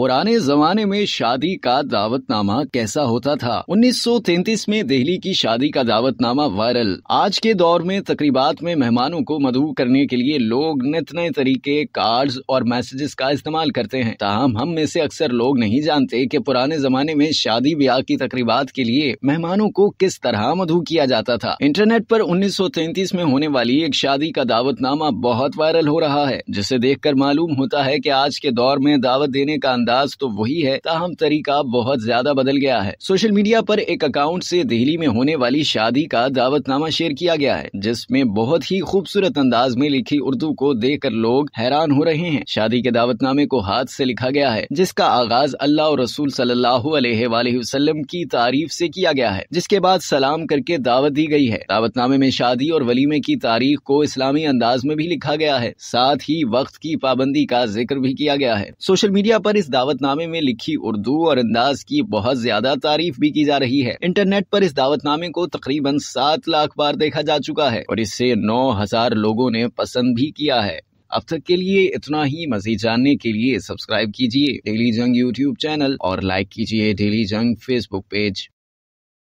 पुराने जमाने में शादी का दावतनामा कैसा होता था 1933 में दिल्ली की शादी का दावतनामा वायरल आज के दौर में तकरीबात में मेहमानों को मधु करने के लिए लोग नित नए तरीके कार्ड्स और मैसेजेस का इस्तेमाल करते हैं ताहम हम में से अक्सर लोग नहीं जानते कि पुराने जमाने में शादी ब्याह की तकरीबात के लिए मेहमानों को किस तरह मधु किया जाता था इंटरनेट पर 1933 में होने वाली एक शादी का दावतनामा बहुत वायरल हो रहा है जिसे देखकर मालूम होता है कि आज के दौर में दावत देने का अंदाज अंदाज तो वही है ताहम तरीका बहुत ज्यादा बदल गया है सोशल मीडिया पर एक अकाउंट से दिल्ली में होने वाली शादी का दावतनामा शेयर किया गया है जिसमें बहुत ही खूबसूरत अंदाज में लिखी उर्दू को देख कर लोग हैरान हो रहे हैं शादी के दावतनामे को हाथ से लिखा गया है जिसका आगाज अल्लाह और रसूल सल्लल्लाहु अलैहि वसल्लम की तारीफ से किया गया है जिसके बाद सलाम करके दावत दी गई है दावतनामे में शादी और वलीमे की तारीख को इस्लामी अंदाज में भी लिखा गया है साथ ही वक्त की पाबंदी का जिक्र भी किया गया है सोशल मीडिया पर इस दावतनामे में लिखी उर्दू और अंदाज की बहुत ज्यादा तारीफ भी की जा रही है इंटरनेट पर इस दावतनामे को तकरीबन सात लाख बार देखा जा चुका है और इसे नौ हजार लोगों ने पसंद भी किया है अब तक के लिए इतना ही मजीद जानने के लिए सब्सक्राइब कीजिए डेली जंग यूट्यूब चैनल और लाइक कीजिए डेली जंग फेसबुक पेज